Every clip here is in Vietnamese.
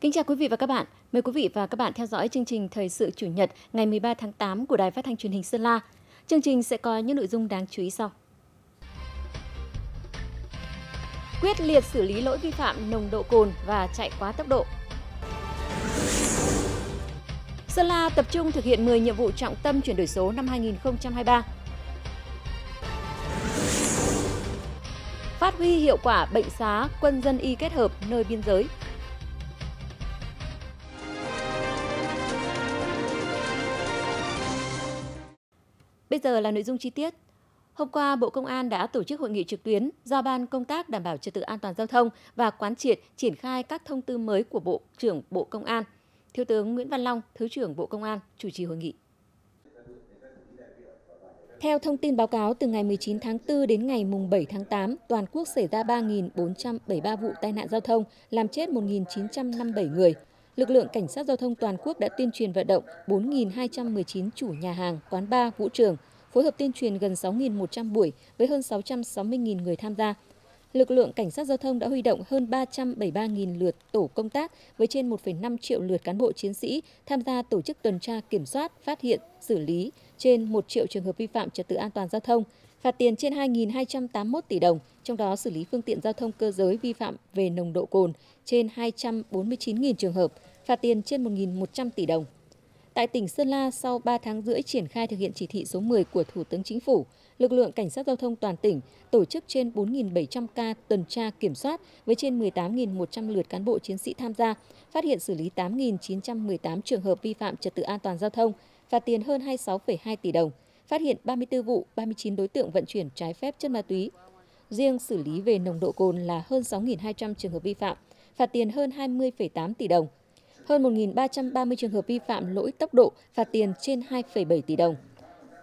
Kính chào quý vị và các bạn. Mời quý vị và các bạn theo dõi chương trình Thời sự Chủ nhật ngày 13 tháng 8 của Đài Phát thanh Truyền hình Sơn La. Chương trình sẽ có những nội dung đáng chú ý sau. Quyết liệt xử lý lỗi vi phạm nồng độ cồn và chạy quá tốc độ. Sơn La tập trung thực hiện 10 nhiệm vụ trọng tâm chuyển đổi số năm 2023. Phát huy hiệu quả bệnh xá quân dân y kết hợp nơi biên giới – Bây giờ là nội dung chi tiết. Hôm qua, Bộ Công an đã tổ chức hội nghị trực tuyến do Ban Công tác Đảm bảo Trật tự An toàn Giao thông và quán triệt triển khai các thông tư mới của Bộ trưởng Bộ Công an. Thiếu tướng Nguyễn Văn Long, Thứ trưởng Bộ Công an, chủ trì hội nghị. Theo thông tin báo cáo, từ ngày 19 tháng 4 đến ngày 7 tháng 8, toàn quốc xảy ra 3.473 vụ tai nạn giao thông, làm chết 1.957 người lực lượng cảnh sát giao thông toàn quốc đã tuyên truyền vận động 4.219 chủ nhà hàng, quán bar, vũ trường, phối hợp tuyên truyền gần 6.100 buổi với hơn 660.000 người tham gia. Lực lượng cảnh sát giao thông đã huy động hơn 373.000 lượt tổ công tác với trên 1,5 triệu lượt cán bộ chiến sĩ tham gia tổ chức tuần tra kiểm soát, phát hiện, xử lý trên 1 triệu trường hợp vi phạm trật tự an toàn giao thông, phạt tiền trên 2.281 tỷ đồng, trong đó xử lý phương tiện giao thông cơ giới vi phạm về nồng độ cồn trên 249.000 trường hợp, phạt tiền trên 1.100 tỷ đồng. Tại tỉnh Sơn La, sau 3 tháng rưỡi triển khai thực hiện chỉ thị số 10 của Thủ tướng Chính phủ, lực lượng cảnh sát giao thông toàn tỉnh tổ chức trên 4.700 ca tuần tra kiểm soát với trên 18.100 lượt cán bộ chiến sĩ tham gia, phát hiện xử lý 8.918 trường hợp vi phạm trật tự an toàn giao thông, phạt tiền hơn 26,2 tỷ đồng, phát hiện 34 vụ, 39 đối tượng vận chuyển trái phép chất ma túy. Riêng xử lý về nồng độ cồn là hơn 6.200 trường hợp vi phạm, phạt tiền hơn 20,8 tỷ đồng, hơn 1.330 trường hợp vi phạm lỗi tốc độ, phạt tiền trên 2,7 tỷ đồng.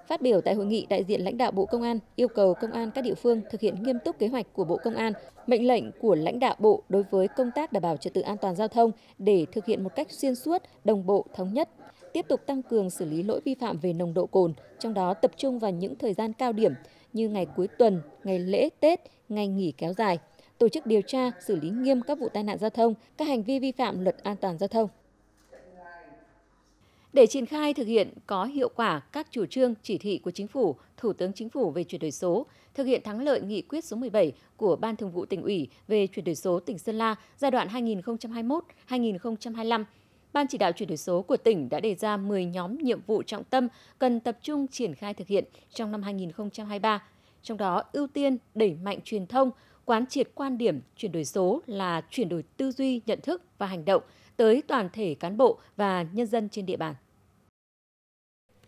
Phát biểu tại hội nghị, đại diện lãnh đạo Bộ Công an yêu cầu công an các địa phương thực hiện nghiêm túc kế hoạch của Bộ Công an, mệnh lệnh của lãnh đạo Bộ đối với công tác đảm bảo trật tự an toàn giao thông để thực hiện một cách xuyên suốt, đồng bộ, thống nhất. Tiếp tục tăng cường xử lý lỗi vi phạm về nồng độ cồn, trong đó tập trung vào những thời gian cao điểm như ngày cuối tuần, ngày lễ Tết, ngày nghỉ kéo dài tổ chức điều tra, xử lý nghiêm các vụ tai nạn giao thông, các hành vi vi phạm luật an toàn giao thông. Để triển khai thực hiện có hiệu quả các chủ trương, chỉ thị của Chính phủ, Thủ tướng Chính phủ về chuyển đổi số, thực hiện thắng lợi nghị quyết số 17 của Ban Thường vụ tỉnh ủy về chuyển đổi số tỉnh Sơn La giai đoạn 2021-2025, Ban chỉ đạo chuyển đổi số của tỉnh đã đề ra 10 nhóm nhiệm vụ trọng tâm cần tập trung triển khai thực hiện trong năm 2023. Trong đó, ưu tiên đẩy mạnh truyền thông, quán triệt quan điểm chuyển đổi số là chuyển đổi tư duy, nhận thức và hành động tới toàn thể cán bộ và nhân dân trên địa bàn.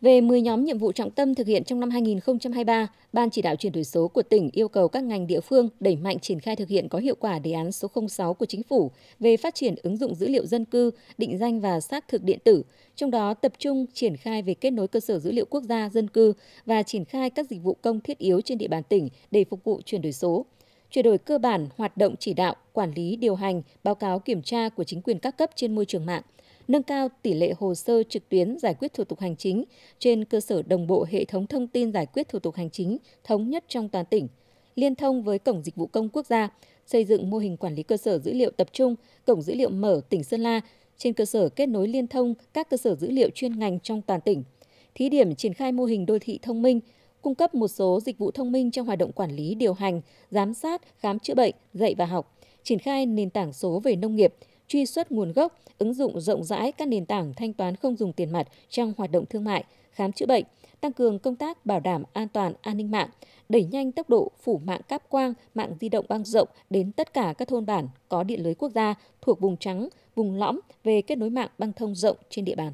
Về 10 nhóm nhiệm vụ trọng tâm thực hiện trong năm 2023, Ban chỉ đạo chuyển đổi số của tỉnh yêu cầu các ngành địa phương đẩy mạnh triển khai thực hiện có hiệu quả đề án số 06 của chính phủ về phát triển ứng dụng dữ liệu dân cư, định danh và xác thực điện tử, trong đó tập trung triển khai về kết nối cơ sở dữ liệu quốc gia dân cư và triển khai các dịch vụ công thiết yếu trên địa bàn tỉnh để phục vụ chuyển đổi số chuyển đổi cơ bản hoạt động chỉ đạo, quản lý, điều hành, báo cáo kiểm tra của chính quyền các cấp trên môi trường mạng, nâng cao tỷ lệ hồ sơ trực tuyến giải quyết thủ tục hành chính trên cơ sở đồng bộ hệ thống thông tin giải quyết thủ tục hành chính thống nhất trong toàn tỉnh, liên thông với Cổng Dịch vụ Công Quốc gia, xây dựng mô hình quản lý cơ sở dữ liệu tập trung, Cổng Dữ liệu Mở tỉnh Sơn La trên cơ sở kết nối liên thông các cơ sở dữ liệu chuyên ngành trong toàn tỉnh. Thí điểm triển khai mô hình đô thị thông minh, cung cấp một số dịch vụ thông minh trong hoạt động quản lý, điều hành, giám sát, khám chữa bệnh, dạy và học, triển khai nền tảng số về nông nghiệp, truy xuất nguồn gốc, ứng dụng rộng rãi các nền tảng thanh toán không dùng tiền mặt trong hoạt động thương mại, khám chữa bệnh, tăng cường công tác bảo đảm an toàn an ninh mạng, đẩy nhanh tốc độ phủ mạng cáp quang, mạng di động băng rộng đến tất cả các thôn bản có điện lưới quốc gia thuộc vùng trắng, vùng lõm về kết nối mạng băng thông rộng trên địa bàn.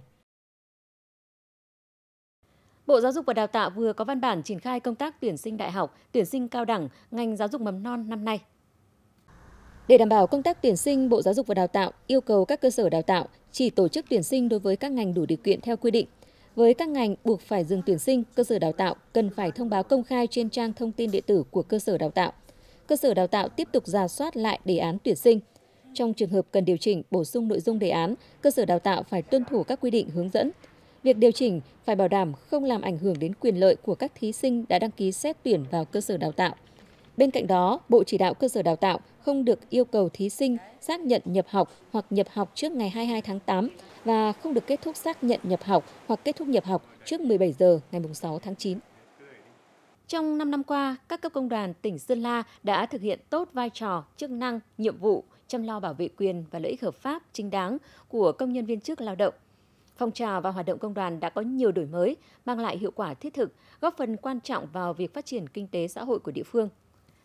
Bộ Giáo dục và Đào tạo vừa có văn bản triển khai công tác tuyển sinh đại học, tuyển sinh cao đẳng, ngành giáo dục mầm non năm nay. Để đảm bảo công tác tuyển sinh, Bộ Giáo dục và Đào tạo yêu cầu các cơ sở đào tạo chỉ tổ chức tuyển sinh đối với các ngành đủ điều kiện theo quy định. Với các ngành buộc phải dừng tuyển sinh, cơ sở đào tạo cần phải thông báo công khai trên trang thông tin điện tử của cơ sở đào tạo. Cơ sở đào tạo tiếp tục ra soát lại đề án tuyển sinh. Trong trường hợp cần điều chỉnh, bổ sung nội dung đề án, cơ sở đào tạo phải tuân thủ các quy định hướng dẫn, Việc điều chỉnh phải bảo đảm không làm ảnh hưởng đến quyền lợi của các thí sinh đã đăng ký xét tuyển vào cơ sở đào tạo. Bên cạnh đó, Bộ Chỉ đạo cơ sở đào tạo không được yêu cầu thí sinh xác nhận nhập học hoặc nhập học trước ngày 22 tháng 8 và không được kết thúc xác nhận nhập học hoặc kết thúc nhập học trước 17 giờ ngày 6 tháng 9. Trong 5 năm qua, các cấp công đoàn tỉnh Sơn La đã thực hiện tốt vai trò, chức năng, nhiệm vụ chăm lo bảo vệ quyền và lợi ích hợp pháp chính đáng của công nhân viên chức lao động phong trào và hoạt động công đoàn đã có nhiều đổi mới, mang lại hiệu quả thiết thực, góp phần quan trọng vào việc phát triển kinh tế xã hội của địa phương.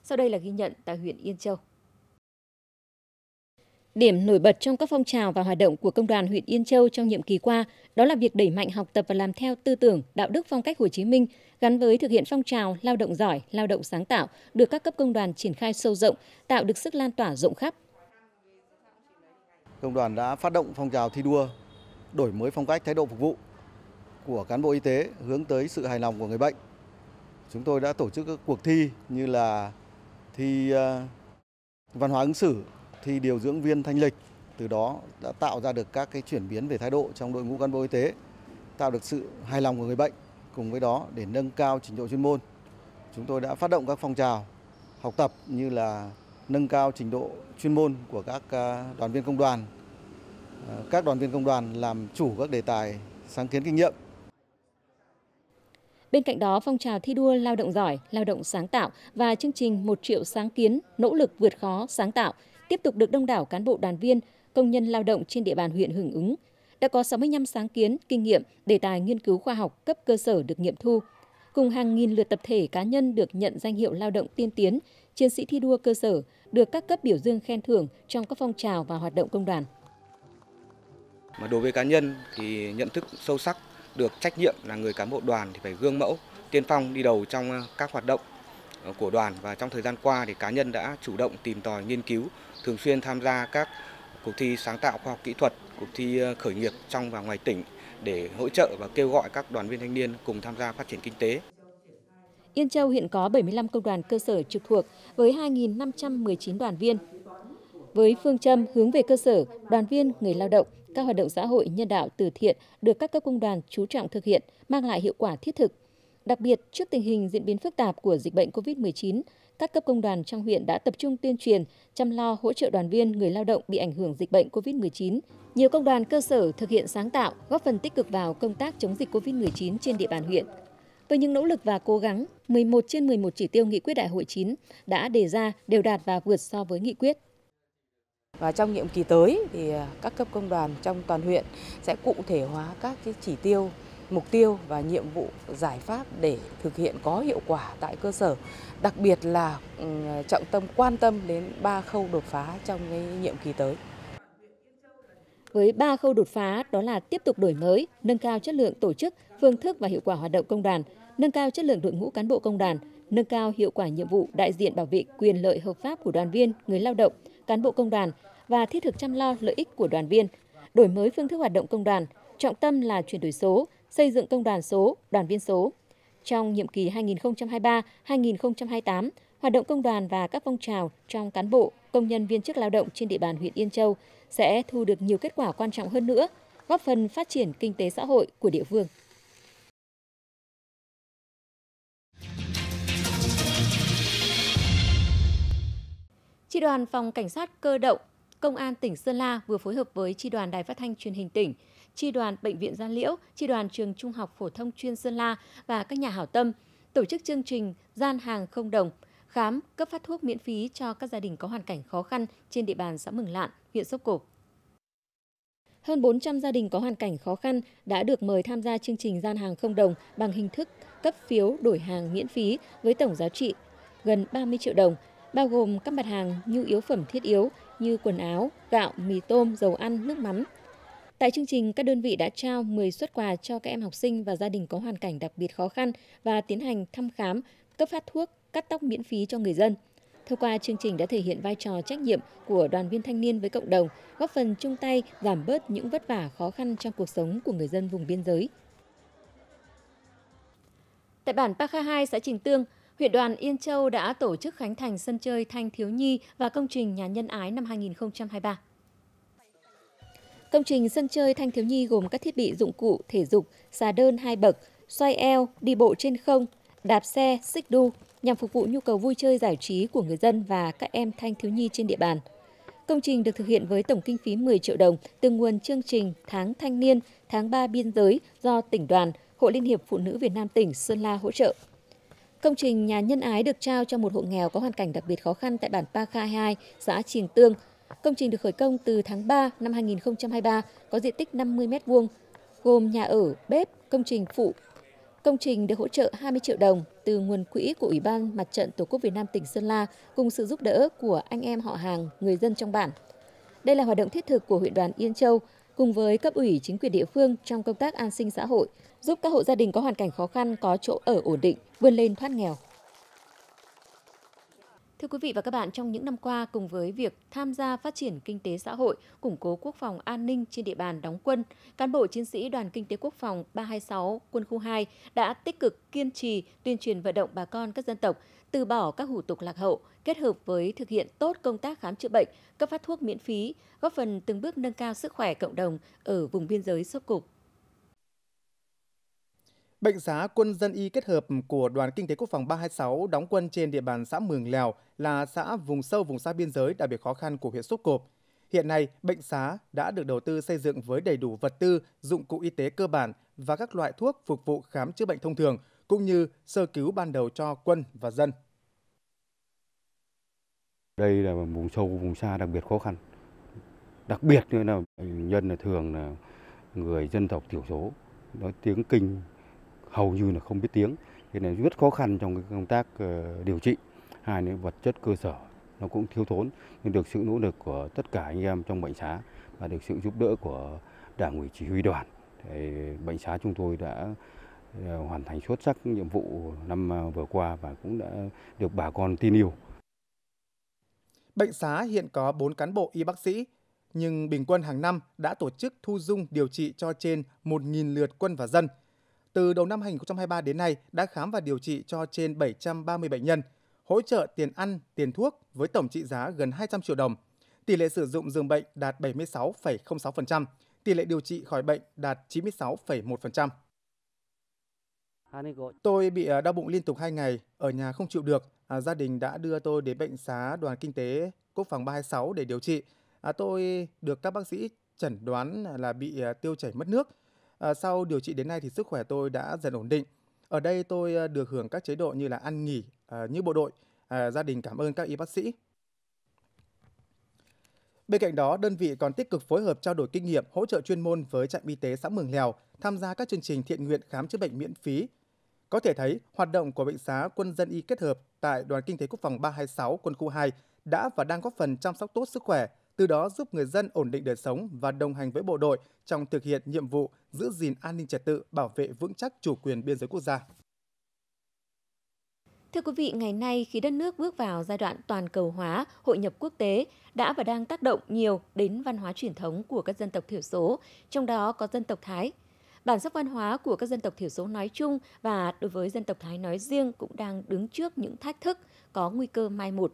Sau đây là ghi nhận tại huyện Yên Châu. Điểm nổi bật trong các phong trào và hoạt động của công đoàn huyện Yên Châu trong nhiệm kỳ qua đó là việc đẩy mạnh học tập và làm theo tư tưởng, đạo đức phong cách Hồ Chí Minh gắn với thực hiện phong trào lao động giỏi, lao động sáng tạo được các cấp công đoàn triển khai sâu rộng, tạo được sức lan tỏa rộng khắp. Công đoàn đã phát động phong trào thi đua đổi mới phong cách thái độ phục vụ của cán bộ y tế hướng tới sự hài lòng của người bệnh. Chúng tôi đã tổ chức các cuộc thi như là thi ờ, văn hóa ứng xử, thi điều dưỡng viên thanh lịch. Từ đó đã tạo ra được các cái chuyển biến về thái độ trong đội ngũ cán bộ y tế, tạo được sự hài lòng của người bệnh. Cùng với đó để nâng cao trình độ chuyên môn, chúng tôi đã phát động các phong trào học tập như là nâng cao trình độ chuyên môn của các ờ, đoàn viên công đoàn các đoàn viên công đoàn làm chủ các đề tài sáng kiến kinh nghiệm. Bên cạnh đó, phong trào thi đua lao động giỏi, lao động sáng tạo và chương trình một triệu sáng kiến nỗ lực vượt khó sáng tạo tiếp tục được đông đảo cán bộ đoàn viên, công nhân lao động trên địa bàn huyện hưởng ứng. Đã có 65 sáng kiến, kinh nghiệm, đề tài nghiên cứu khoa học cấp cơ sở được nghiệm thu. Cùng hàng nghìn lượt tập thể cá nhân được nhận danh hiệu lao động tiên tiến, chiến sĩ thi đua cơ sở, được các cấp biểu dương khen thưởng trong các phong trào và hoạt động công đoàn. Mà đối với cá nhân thì nhận thức sâu sắc được trách nhiệm là người cán bộ đoàn thì phải gương mẫu, tiên phong đi đầu trong ờ, các hoạt động ờ, của đoàn và trong thời gian qua thì cá nhân đã chủ động tìm tòi nghiên cứu, thường xuyên tham gia các cuộc thi sáng tạo khoa học kỹ thuật, cuộc thi ờ, khởi nghiệp trong và ngoài tỉnh để hỗ trợ và kêu gọi các đoàn viên thanh niên cùng tham gia phát triển kinh tế. Yên Châu hiện có 75 công đoàn cơ sở trực thuộc với 2.519 đoàn viên, với phương châm hướng về cơ sở, đoàn viên, người lao động, các hoạt động xã hội nhân đạo từ thiện được các cấp công đoàn chú trọng thực hiện, mang lại hiệu quả thiết thực. Đặc biệt, trước tình hình diễn biến phức tạp của dịch bệnh COVID-19, các cấp công đoàn trong huyện đã tập trung tuyên truyền, chăm lo hỗ trợ đoàn viên người lao động bị ảnh hưởng dịch bệnh COVID-19. Nhiều công đoàn cơ sở thực hiện sáng tạo, góp phần tích cực vào công tác chống dịch COVID-19 trên địa bàn huyện. Với những nỗ lực và cố gắng, 11 trên 11 chỉ tiêu nghị quyết đại hội 9 đã đề ra đều đạt và vượt so với nghị quyết. Và trong nhiệm kỳ tới thì à, các cấp công đoàn trong toàn huyện sẽ cụ thể hóa các cái chỉ tiêu, mục tiêu và nhiệm vụ giải pháp để thực hiện có hiệu quả tại cơ sở, đặc biệt là ừ, trọng tâm quan tâm đến ba khâu đột phá trong cái nhiệm kỳ tới. Với ba khâu đột phá đó là tiếp tục đổi mới, nâng cao chất lượng tổ chức, phương thức và hiệu quả hoạt động công đoàn, nâng cao chất lượng đội ngũ cán bộ công đoàn, nâng cao hiệu quả nhiệm vụ đại diện bảo vệ quyền lợi hợp pháp của đoàn viên, người lao động, cán bộ công đoàn và thiết thực chăm lo lợi ích của đoàn viên, đổi mới phương thức hoạt động công đoàn, trọng tâm là chuyển đổi số, xây dựng công đoàn số, đoàn viên số. Trong nhiệm kỳ 2023-2028, hoạt động công đoàn và các phong trào trong cán bộ, công nhân viên chức lao động trên địa bàn huyện Yên Châu sẽ thu được nhiều kết quả quan trọng hơn nữa, góp phần phát triển kinh tế xã hội của địa phương. Tri đoàn phòng cảnh sát cơ động Công an tỉnh Sơn La vừa phối hợp với Tri đoàn Đài Phát thanh Truyền hình tỉnh, Tri đoàn Bệnh viện Gia Liễu, Tri đoàn Trường Trung học Phổ thông chuyên Sơn La và các nhà hảo tâm tổ chức chương trình Gian hàng không đồng, khám, cấp phát thuốc miễn phí cho các gia đình có hoàn cảnh khó khăn trên địa bàn xã Mừng Lạn, huyện Sóc Cộp. Hơn 400 gia đình có hoàn cảnh khó khăn đã được mời tham gia chương trình gian hàng không đồng bằng hình thức cấp phiếu đổi hàng miễn phí với tổng giá trị gần 30 triệu đồng, bao gồm các mặt hàng nhu yếu phẩm thiết yếu, như quần áo, gạo, mì tôm, dầu ăn, nước mắm. Tại chương trình, các đơn vị đã trao 10 xuất quà cho các em học sinh và gia đình có hoàn cảnh đặc biệt khó khăn và tiến hành thăm khám, cấp phát thuốc, cắt tóc miễn phí cho người dân. Thông qua chương trình đã thể hiện vai trò trách nhiệm của đoàn viên thanh niên với cộng đồng, góp phần chung tay giảm bớt những vất vả khó khăn trong cuộc sống của người dân vùng biên giới. Tại bản Pa Pakha 2, xã Trình Tương, huyện đoàn Yên Châu đã tổ chức khánh thành sân chơi Thanh Thiếu Nhi và công trình Nhà Nhân Ái năm 2023. Công trình sân chơi Thanh Thiếu Nhi gồm các thiết bị dụng cụ, thể dục, xà đơn hai bậc, xoay eo, đi bộ trên không, đạp xe, xích đu nhằm phục vụ nhu cầu vui chơi giải trí của người dân và các em thanh thiếu nhi trên địa bàn. Công trình được thực hiện với tổng kinh phí 10 triệu đồng từ nguồn chương trình Tháng Thanh niên, Tháng 3 Biên giới do tỉnh đoàn, Hội Liên hiệp Phụ nữ Việt Nam tỉnh Sơn La hỗ trợ. Công trình nhà nhân ái được trao cho một hộ nghèo có hoàn cảnh đặc biệt khó khăn tại bản Pa Khai 2, xã Triềng Tương. Công trình được khởi công từ tháng 3 năm 2023, có diện tích 50 m2, gồm nhà ở, bếp, công trình phụ. Công trình được hỗ trợ 20 triệu đồng từ nguồn quỹ của Ủy ban Mặt trận Tổ quốc Việt Nam tỉnh Sơn La cùng sự giúp đỡ của anh em họ hàng, người dân trong bản. Đây là hoạt động thiết thực của huyện đoàn Yên Châu cùng với cấp ủy chính quyền địa phương trong công tác an sinh xã hội, giúp các hộ gia đình có hoàn cảnh khó khăn có chỗ ở ổn định, vươn lên thoát nghèo. Thưa quý vị và các bạn, trong những năm qua, cùng với việc tham gia phát triển kinh tế xã hội, củng cố quốc phòng an ninh trên địa bàn đóng quân, cán bộ chiến sĩ Đoàn Kinh tế Quốc phòng 326 Quân khu 2 đã tích cực kiên trì tuyên truyền vận động bà con các dân tộc từ bỏ các hủ tục lạc hậu, kết hợp với thực hiện tốt công tác khám chữa bệnh, cấp phát thuốc miễn phí, góp phần từng bước nâng cao sức khỏe cộng đồng ở vùng biên giới sốc cục. Bệnh xá quân dân y kết hợp của Đoàn Kinh tế Quốc phòng 326 đóng quân trên địa bàn xã Mường Lèo là xã vùng sâu vùng xa biên giới đặc biệt khó khăn của huyện Sốp Cộp. Hiện nay, bệnh xá đã được đầu tư xây dựng với đầy đủ vật tư, dụng cụ y tế cơ bản và các loại thuốc phục vụ khám chữa bệnh thông thường, cũng như sơ cứu ban đầu cho quân và dân. Đây là vùng sâu, vùng xa đặc biệt khó khăn. Đặc biệt như là nhân là thường là người dân tộc thiểu số, nói tiếng kinh hầu như là không biết tiếng, thế này rất khó khăn trong cái công tác ờ, điều trị. Hai nữa vật chất cơ sở nó cũng thiếu thốn nhưng được sự nỗ lực của tất cả anh em trong bệnh xá và được sự giúp đỡ của đảng ủy chỉ huy đoàn thì bệnh xá chúng tôi đã Ờ, hoàn thành xuất sắc nhiệm vụ năm ờ, vừa qua và cũng đã được bà con tin yêu. Bệnh xá hiện có 4 cán bộ y bác sĩ, nhưng bình quân hàng năm đã tổ chức thu dung điều trị cho trên 1.000 lượt quân và dân. Từ đầu năm 2023 đến nay đã khám và điều trị cho trên 730 bệnh nhân, hỗ trợ tiền ăn, tiền thuốc với tổng trị giá gần 200 triệu đồng. Tỷ lệ sử dụng giường bệnh đạt 76,06%, tỷ lệ điều trị khỏi bệnh đạt 96,1%. Tôi bị à, đau bụng liên tục 2 ngày, ở nhà không chịu được. À, gia đình đã đưa tôi đến bệnh xá đoàn kinh tế quốc phòng 326 để điều trị. À, tôi được các bác sĩ chẩn đoán là bị à, tiêu chảy mất nước. À, sau điều trị đến nay thì sức khỏe tôi đã dần ổn định. Ở đây tôi à, được hưởng các chế độ như là ăn nghỉ à, như bộ đội. À, gia đình cảm ơn các y bác sĩ. Bên cạnh đó, đơn vị còn tích cực phối hợp trao đổi kinh nghiệm, hỗ trợ chuyên môn với trạm y tế xã Mường Lèo, tham gia các chương trình thiện nguyện khám chữa bệnh miễn phí có thể thấy, hoạt động của Bệnh xá Quân dân y kết hợp tại Đoàn Kinh tế Quốc phòng 326 Quân khu 2 đã và đang góp phần chăm sóc tốt sức khỏe, từ đó giúp người dân ổn định đời sống và đồng hành với bộ đội trong thực hiện nhiệm vụ giữ gìn an ninh trật tự, bảo vệ vững chắc chủ quyền biên giới quốc gia. Thưa quý vị, ngày nay khi đất nước bước vào giai đoạn toàn cầu hóa, hội nhập quốc tế đã và đang tác động nhiều đến văn hóa truyền thống của các dân tộc thiểu số, trong đó có dân tộc Thái – bản sắc văn hóa của các dân tộc thiểu số nói chung và đối với dân tộc Thái nói riêng cũng đang đứng trước những thách thức có nguy cơ mai một.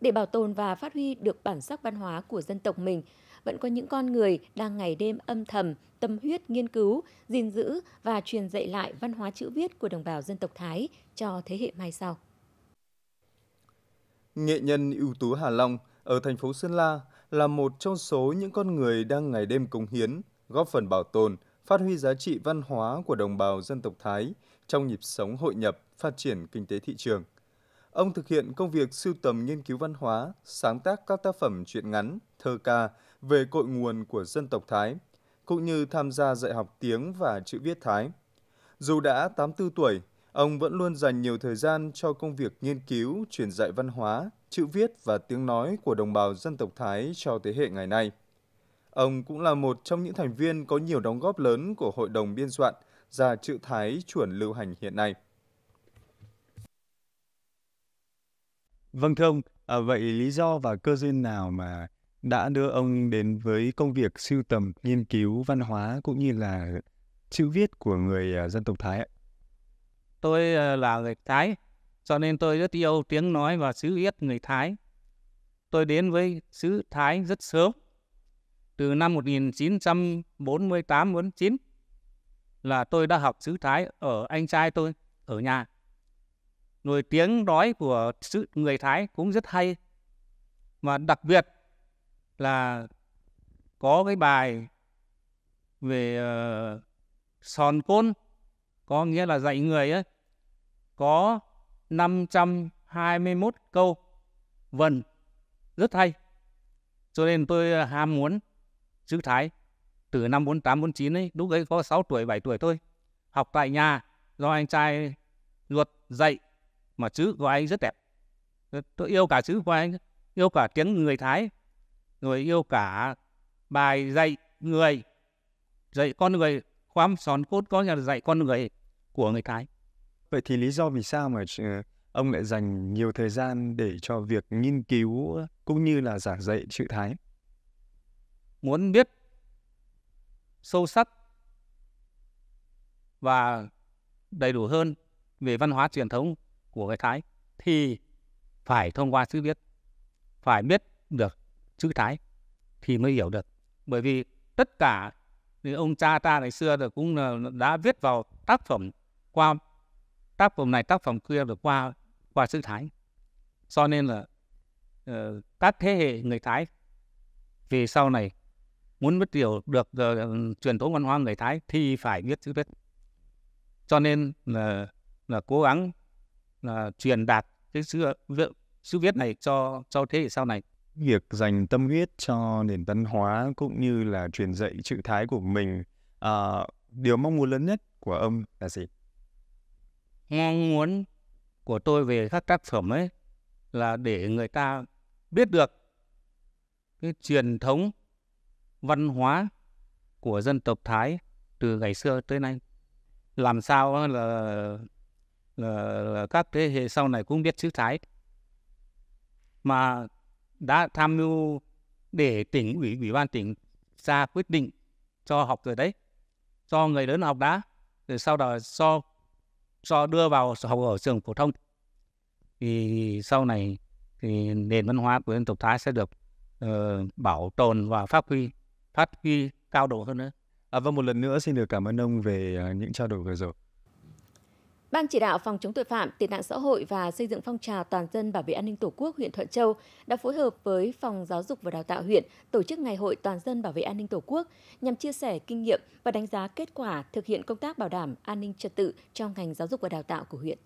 Để bảo tồn và phát huy được bản sắc văn hóa của dân tộc mình, vẫn có những con người đang ngày đêm âm thầm, tâm huyết nghiên cứu, gìn giữ và truyền dạy lại văn hóa chữ viết của đồng bào dân tộc Thái cho thế hệ mai sau. Nghệ nhân ưu tú Hà Long ở thành phố Sơn La là một trong số những con người đang ngày đêm cống hiến, góp phần bảo tồn, phát huy giá trị văn hóa của đồng bào dân tộc Thái trong nhịp sống hội nhập, phát triển kinh tế thị trường. Ông thực hiện công việc sưu tầm nghiên cứu văn hóa, sáng tác các tác phẩm truyện ngắn, thơ ca về cội nguồn của dân tộc Thái, cũng như tham gia dạy học tiếng và chữ viết Thái. Dù đã 84 tuổi, ông vẫn luôn dành nhiều thời gian cho công việc nghiên cứu, truyền dạy văn hóa, chữ viết và tiếng nói của đồng bào dân tộc Thái cho thế hệ ngày nay. Ông cũng là một trong những thành viên có nhiều đóng góp lớn của Hội đồng biên soạn ra chữ Thái chuẩn lưu hành hiện nay. Vâng thưa ông, à, vậy lý do và cơ duyên nào mà đã đưa ông đến với công việc sưu tầm, nghiên cứu văn hóa cũng như là chữ viết của người à, dân tộc Thái ạ? Tôi à, là người Thái, cho nên tôi rất yêu tiếng nói và chữ viết người Thái. Tôi đến với chữ Thái rất sớm, từ năm 1948 49 là tôi đã học chữ Thái ở anh trai tôi ở nhà. Nổi tiếng nói của sự người Thái cũng rất hay. Mà đặc biệt là có cái bài về uh, sòn côn có nghĩa là dạy người ấy có 521 câu vần rất hay cho nên tôi ham muốn chữ Thái từ năm 48 49 ấy, lúc ấy có 6 tuổi 7 tuổi thôi. Học tại nhà do anh trai ruột dạy mà chữ của anh rất đẹp. Tôi yêu cả chữ của anh, yêu cả tiếng người Thái, rồi yêu cả bài dạy người, dạy con người, khoám sòn cốt có nhà dạy con người của người Thái. Vậy thì lý do vì sao mà ờ, ông lại dành nhiều thời gian để cho việc nghiên cứu cũng như là giảng dạy chữ Thái? muốn biết sâu sắc và đầy đủ hơn về văn hóa truyền thống của người Thái thì phải thông qua chữ viết, phải biết được chữ Thái thì mới hiểu được. Bởi vì tất cả thì ông cha ta ngày xưa được cũng đã viết vào tác phẩm qua tác phẩm này tác phẩm kia được qua qua chữ Thái. Cho nên là ờ, các thế hệ người Thái về sau này muốn biết hiểu được uh, truyền thống văn hóa người Thái thì phải biết chữ viết. Cho nên là là cố gắng là truyền đạt cái sự sự viết này cho cho thế hệ sau này. Việc dành tâm huyết cho nền văn hóa cũng như là truyền dạy chữ Thái của mình, uh, điều mong muốn lớn nhất của ông là gì? Mong muốn của tôi về các tác phẩm ấy là để người ta biết được cái truyền thống văn hóa của dân tộc Thái từ ngày xưa tới nay làm sao là, là, là các thế hệ sau này cũng biết chữ Thái mà đã tham mưu để tỉnh ủy ủy ban tỉnh ra quyết định cho học rồi đấy cho người lớn học đã rồi sau đó cho cho đưa vào học ở trường phổ thông thì sau này thì nền văn hóa của dân tộc Thái sẽ được uh, bảo tồn và phát huy phát huy cao độ hơn nữa. À, và vâng, một lần nữa xin được cảm ơn ông về à, những trao đổi vừa rồi. Ban chỉ đạo phòng chống tội phạm, tệ nạn xã hội và xây dựng phong trào toàn dân bảo vệ an ninh Tổ quốc huyện Thuận Châu đã phối hợp với Phòng Giáo dục và Đào tạo huyện tổ chức Ngày hội toàn dân bảo vệ an ninh Tổ quốc nhằm chia sẻ kinh nghiệm và đánh giá kết quả thực hiện công tác bảo đảm an ninh trật tự trong ngành giáo dục và đào tạo của huyện.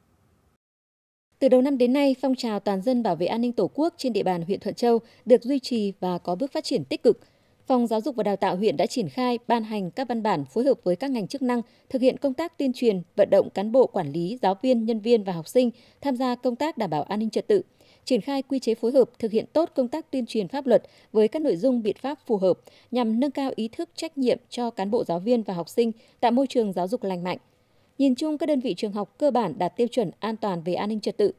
Từ đầu năm đến nay, phong trào toàn dân bảo vệ an ninh Tổ quốc trên địa bàn huyện Thuận Châu được duy trì và có bước phát triển tích cực – Phòng Giáo dục và Đào tạo huyện đã triển khai ban hành các văn bản phối hợp với các ngành chức năng thực hiện công tác tuyên truyền, vận động cán bộ quản lý, giáo viên, nhân viên và học sinh tham gia công tác đảm bảo an ninh trật tự, triển khai quy chế phối hợp thực hiện tốt công tác tuyên truyền pháp luật với các nội dung biện pháp phù hợp nhằm nâng cao ý thức trách nhiệm cho cán bộ giáo viên và học sinh tại môi trường giáo dục lành mạnh. Nhìn chung các đơn vị trường học cơ bản đạt tiêu chuẩn an toàn về an ninh trật tự,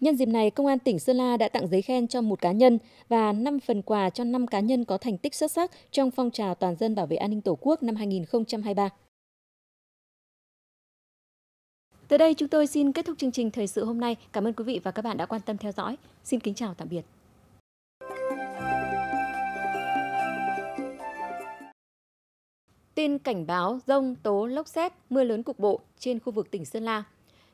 Nhân dịp này, Công an tỉnh Sơn La đã tặng giấy khen cho một cá nhân và 5 phần quà cho 5 cá nhân có thành tích xuất sắc trong phong trào toàn dân bảo vệ an ninh Tổ quốc năm 2023. Tới đây chúng tôi xin kết thúc chương trình thời sự hôm nay. Cảm ơn quý vị và các bạn đã quan tâm theo dõi. Xin kính chào tạm biệt. tin cảnh báo rông, tố, lốc xét, mưa lớn cục bộ trên khu vực tỉnh Sơn La.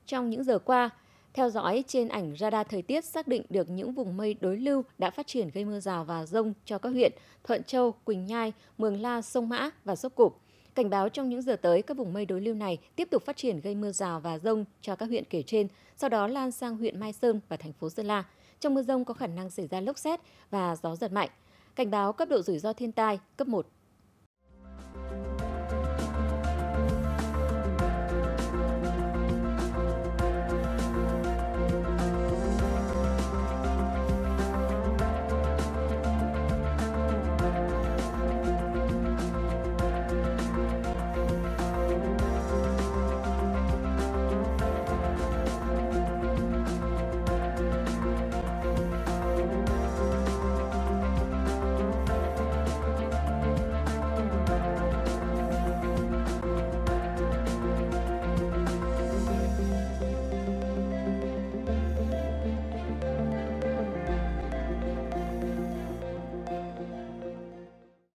Trong những giờ qua, theo dõi trên ảnh radar thời tiết xác định được những vùng mây đối lưu đã phát triển gây mưa rào và rông cho các huyện Thuận Châu, Quỳnh Nhai, Mường La, Sông Mã và Sốc Cục. Cảnh báo trong những giờ tới, các vùng mây đối lưu này tiếp tục phát triển gây mưa rào và rông cho các huyện kể trên, sau đó lan sang huyện Mai Sơn và thành phố Sơn La. Trong mưa rông có khả năng xảy ra lốc xét và gió giật mạnh. Cảnh báo cấp độ rủi ro thiên tai cấp 1,